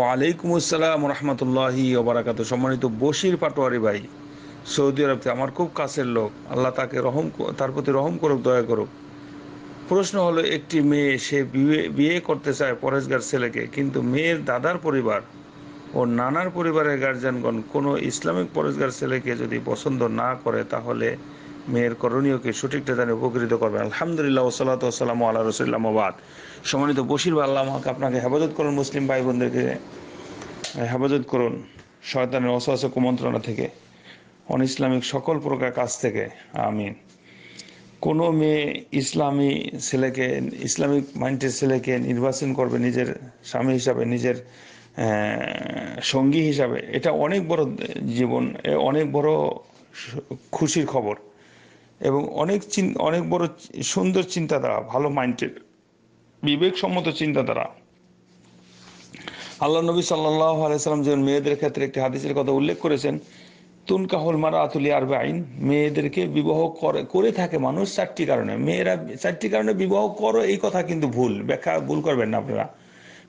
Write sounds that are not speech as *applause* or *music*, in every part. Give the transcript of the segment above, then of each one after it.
ওয়ালাইকুম আসসালাম রহমতুল্লাহি ওবরাকাত সম্মানিত বশির পাটোয়ারি ভাই সৌদি আরবতে আমার খুব কাছের লোক আল্লাহ তাকে রহম তার প্রতি রহম করুক দয়া করুক প্রশ্ন হলো একটি মেয়ে সে বিয়ে করতে চায় পরেশগার ছেলেকে কিন্তু মেয়ের দাদার পরিবার ও নানার পরিবারের গার্জিয়ানগণ কোনো ইসলামিক পরেশগার ছেলেকে যদি পছন্দ না করে তাহলে মেয়ের করণীয়কে সঠিকটা জানে উপকৃত করবেন আলহামদুলিল্লাহ ওসালাত ওসালাম আল্লাহ রসুল্লামাবাদ সম্মানিত বসির বা আল্লাহ আমাকে আপনাকে হেফাজত করুন মুসলিম ভাই বোনদেরকে হেফাজত করুন শয়তানের অসহাস কুমন্ত্রণা থেকে অন ইসলামিক সকল প্রকার কাজ থেকে আমিন কোনো মেয়ে ইসলামী ছেলেকে ইসলামিক মাইন্ডের ছেলেকে নির্বাচন করবে নিজের স্বামী হিসাবে নিজের সঙ্গী হিসাবে এটা অনেক বড় জীবন অনেক বড় খুশির খবর এবং অনেক অনেক বড় সুন্দর চিন্তাধারা ভালো মাইন্ডের বিবেকসম্মত চিন্তাধারা আল্লাহ নবী সাল্লাহ যেমন মেয়েদের ক্ষেত্রে একটি হাদিসের কথা উল্লেখ করেছেন হল মারা আতুলি আর আইন মেয়েদেরকে বিবাহ করে করে থাকে মানুষ চারটি কারণে মেয়েরা চারটি কারণে বিবাহ করো এই কথা কিন্তু ভুল ব্যাখ্যা ভুল করবেন না আপনারা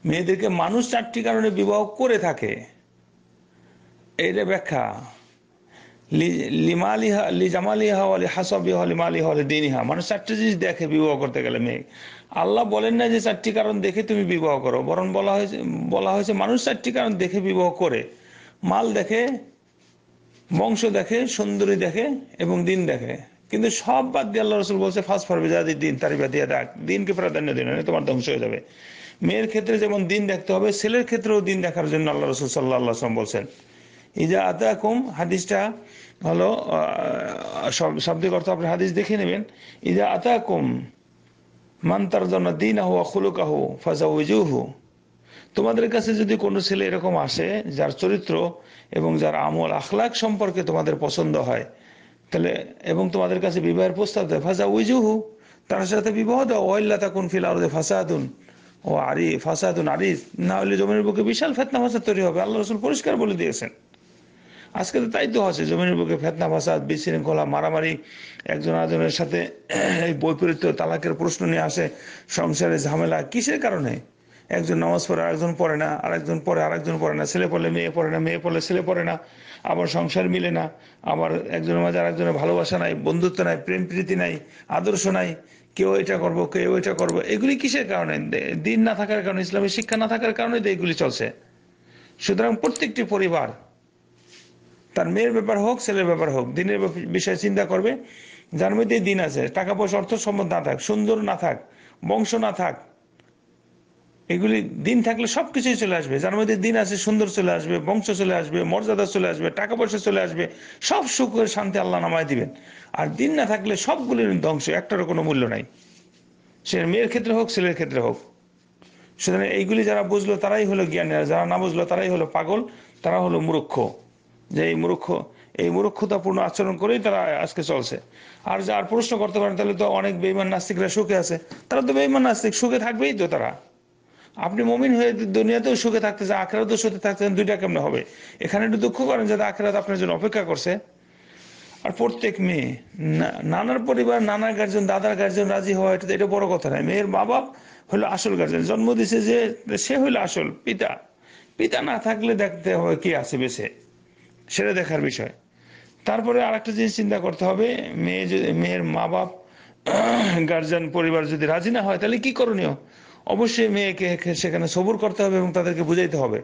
মেয়েদেরকে মানুষ চারটি কারণে বিবাহ করে থাকে এটা ব্যাখ্যা লিমালিহা লিজামালিহা আলি হাসবিহা লিমালিহা আলি দিনিহা মানুষ চারটি জিনিস দেখে বিবাহ করতে গেলে মেয়ে আল্লাহ বলেন না যে চারটি কারণ দেখে তুমি বিবাহ করো বরং বলা হয়েছে বলা হয়েছে মানুষ চারটি কারণ দেখে বিবাহ করে মাল দেখে বংশ দেখে সুন্দরী দেখে এবং দিন দেখে কিন্তু সব বাদ দিয়ে আল্লাহ রসুল বলছে ফার্স্ট ফারবে যা দিন তারিবা দিয়ে দেখ দিনকে প্রাধান্য দিন তোমার ধ্বংস হয়ে যাবে মেয়ের ক্ষেত্রে যেমন দিন দেখতে হবে ছেলের ক্ষেত্রেও দিন দেখার জন্য আল্লাহ রসুল সাল্লাহ আসলাম বলছেন ইজা আতাকুম হাদিসটা ভালো শব্দের অর্থ আপনি হাদিস দেখে নেবেন ইজা আতাকুম মান্তার জন্য দিন আহ ফাজা উজুহু তোমাদের কাছে যদি কোনো ছেলে এরকম আসে যার চরিত্র এবং যার আমল আখলাক সম্পর্কে তোমাদের পছন্দ হয় তাহলে এবং তোমাদের কাছে বিবাহের প্রস্তাব দেয় ফাজা উইজুহু তার সাথে বিবাহ দাও ওয়াল্লা তাকুন ফিল আরদে ফাসাদুন ও আরিফ ফাসাদুন আরিফ না হলে জমির বুকে বিশাল ফেতনা ফাসাদ তৈরি হবে আল্লাহ রসুল পরিষ্কার বলে দিয়েছেন আজকে তো তাই তো আছে জমিনের বুকে ফেতনা ফাসাদ বিশৃঙ্খলা মারামারি একজন একজনের সাথে এই বৈপরীত্য তালাকের প্রশ্ন নিয়ে আসে সংসারে ঝামেলা কিসের কারণে একজন নামাজ পড়ে আরেকজন পড়ে না আরেকজন পড়ে আরেকজন পড়ে না ছেলে পড়লে মেয়ে পড়ে না মেয়ে পড়লে ছেলে পড়ে না আবার সংসার মিলে না আবার একজনের মাঝে আরেকজনের ভালোবাসা নাই বন্ধুত্ব নাই প্রেম প্রীতি নাই আদর্শ নাই কেউ এটা করবো কেউ এটা করবো এগুলি কিসের কারণে দিন না থাকার কারণে ইসলামী শিক্ষা না থাকার কারণে তো এগুলি চলছে সুতরাং প্রত্যেকটি পরিবার তার মেয়ের ব্যাপার হোক ছেলের ব্যাপার হোক দিনের বিষয়ে চিন্তা করবে যার মধ্যে দিন আছে টাকা পয়সা অর্থ সম্পদ না থাক সুন্দর না থাক বংশ না থাক এগুলি দিন থাকলে সব কিছুই চলে আসবে যার মধ্যে দিন আছে সুন্দর চলে আসবে বংশ চলে আসবে মর্যাদা চলে আসবে টাকা পয়সা চলে আসবে সব সুখ শান্তি আল্লাহ নামায় দিবেন আর দিন না থাকলে সবগুলির ধ্বংস একটারও কোনো মূল্য নাই সে মেয়ের ক্ষেত্রে হোক ছেলের ক্ষেত্রে হোক সুতরাং এইগুলি যারা বুঝলো তারাই হলো জ্ঞানী আর যারা না বুঝলো তারাই হলো পাগল তারা হলো মূর্খ যে এই মূর্খ এই মূর্খতাপূর্ণ আচরণ করেই তারা আজকে চলছে আর যার প্রশ্ন করতে পারেন তাহলে তো অনেক বেইমান নাস্তিকরা সুখে আছে তারা তো বেইমান নাস্তিক সুখে থাকবেই তো তারা আপনি মমিন হয়ে দুনিয়াতেও সুখে থাকতেছে আখেরাতেও সুখে চান দুইটা কেমন হবে এখানে একটু দুঃখ করেন যাতে আখেরাত আপনার জন্য অপেক্ষা করছে আর প্রত্যেক মেয়ে নানার পরিবার নানার গার্জেন দাদার গার্জেন রাজি হওয়া এটা এটা বড় কথা নয় মেয়ের মা বাপ হলো আসল গার্জেন জন্ম দিছে যে সে হলো আসল পিতা পিতা না থাকলে দেখতে হবে কি আছে বেছে সেটা দেখার বিষয় তারপরে আরেকটা জিনিস চিন্তা করতে হবে মেয়ে যদি মেয়ের মা বাপ *clears throat* গার্জিয়ান পরিবার যদি রাজি না হয় তাহলে কি করণীয় অবশ্যই মেয়েকে সেখানে সবুর করতে হবে এবং তাদেরকে বুঝাইতে হবে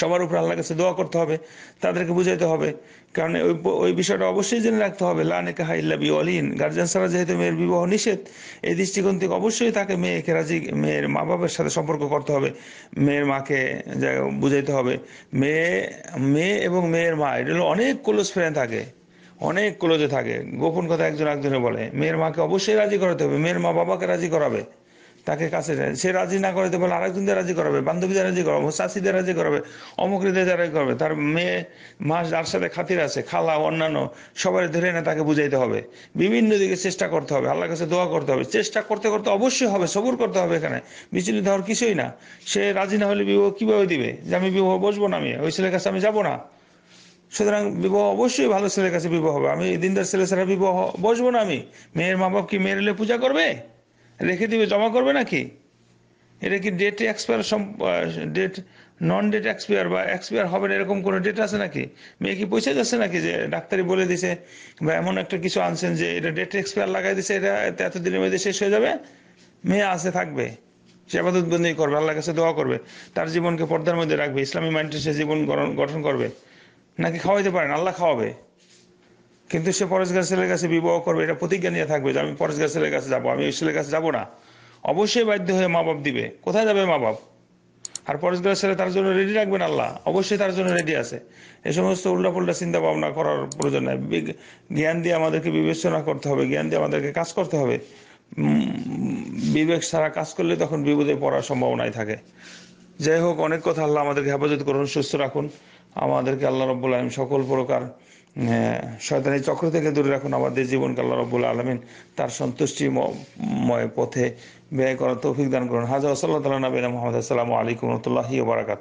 সবার উপর আল্লাহর কাছে দোয়া করতে হবে তাদেরকে বুঝাইতে হবে কারণ ওই ওই বিষয়টা অবশ্যই জেনে রাখতে হবে লানেকা ইল্লা বিওয়ালিন গার্জিয়ান ছাড়া যেহেতু মেয়ের বিবাহ নিষেধ এই দৃষ্টিকোণ থেকে অবশ্যই তাকে মেয়েকে রাজি মেয়ের মা বাবার সাথে সম্পর্ক করতে হবে মেয়ের মাকে বুঝাইতে হবে মেয়ে মেয়ে এবং মেয়ের মা এটা হলো অনেক ক্লোজ ফ্রেন্ড থাকে অনেক ক্লোজে থাকে গোপন কথা একজন একজনে বলে মেয়ের মাকে অবশ্যই রাজি করাতে হবে মেয়ের মা বাবাকে রাজি করাবে তাকে কাছে সে রাজি না করে বলে আরেকজনদের রাজি করাবে বান্ধবীদের রাজি করাবে চাষিদের রাজি করাবে অমুকরিদের রাজি করাবে তার মেয়ে মাস যার সাথে খাতির আছে খালা অন্যান্য সবাই ধরে এনে তাকে বুঝাইতে হবে বিভিন্ন দিকে চেষ্টা করতে হবে আল্লাহর কাছে দোয়া করতে হবে চেষ্টা করতে করতে অবশ্যই হবে সবুর করতে হবে এখানে বিচলিত হওয়ার কিছুই না সে রাজি না হলে বিবাহ কিভাবে দিবে যে আমি বিবাহ বসবো না আমি ওই ছেলের কাছে আমি যাবো না সুতরাং বিবাহ অবশ্যই ভালো ছেলের কাছে বিবাহ হবে আমি দিনদার ছেলে ছাড়া বিবাহ বসবো না আমি মেয়ের মা বাপ কি মেয়ের পূজা করবে রেখে দিবে জমা করবে নাকি এটা কি date expire date non date expire বা এক্সপায়ার হবে না এরকম কোনো ডেট আছে নাকি মেয়ে কি পয়সা যাচ্ছে নাকি যে ডাক্তারি বলে দিছে বা এমন একটা কিছু আনছেন যে এটা ডেট এক্সপায়ার লাগাই দিছে এটা এতদিনের মধ্যে শেষ হয়ে যাবে মেয়ে আছে থাকবে সে আবাদত বন্দী করবে আল্লাহর কাছে দোয়া করবে তার জীবনকে পর্দার মধ্যে রাখবে ইসলামী মাইন্ডে সে জীবন গঠন করবে নাকি খাওয়াইতে পারেন আল্লাহ খাওয়াবে কিন্তু সে পরেশ ছেলের কাছে বিবাহ করবে এটা প্রতিজ্ঞা নিয়ে থাকবে যে আমি পরেশ ছেলের কাছে যাবো আমি ওই ছেলের কাছে যাবো না অবশ্যই বাধ্য হয়ে মা বাপ দিবে কোথায় যাবে মা বাপ আর পরশগার ছেলে তার জন্য রেডি রাখবেন আল্লাহ অবশ্যই তার জন্য রেডি আছে এ সমস্ত উল্টাপুল্টা চিন্তা ভাবনা করার প্রয়োজন নাই জ্ঞান দিয়ে আমাদেরকে বিবেচনা করতে হবে জ্ঞান দিয়ে আমাদেরকে কাজ করতে হবে বিবেক ছাড়া কাজ করলে তখন বিপদে পড়ার সম্ভাবনাই থাকে যাই হোক অনেক কথা আল্লাহ আমাদেরকে হেফাজত করুন সুস্থ রাখুন আমাদেরকে আল্লাহ রব্বুল আলম সকল প্রকার হ্যাঁ, শয়তানের চক্র থেকে দূরে রাখুন আমাদের জীবন আল্লাহ রব্বুল আলমিন তার সন্তুষ্টিময় পথে ব্যয় করার তৌফিক দান করুন হাজা সাল্লাহ তালা নবীন মোহাম্মদ আসসালামু আলাইকুম রহমতুল্লাহি বারাকাত